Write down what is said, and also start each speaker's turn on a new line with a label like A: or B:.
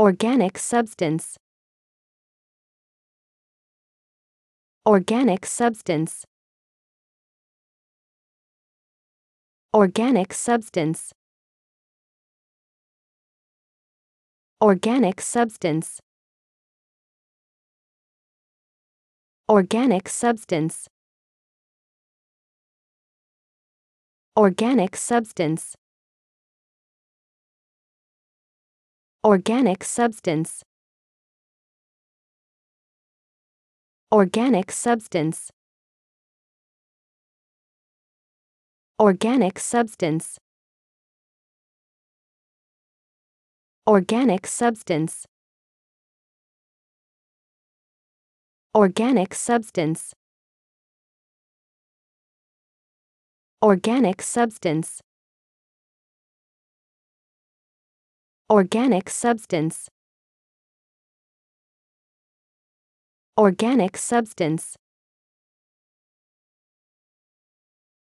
A: Organic substance. Organic substance. Organic substance. Organic substance. Organic substance. Organic substance. Organic substance. Organic substance. Organic substance. Organic substance. Organic substance. Organic substance. Organic substance Organic substance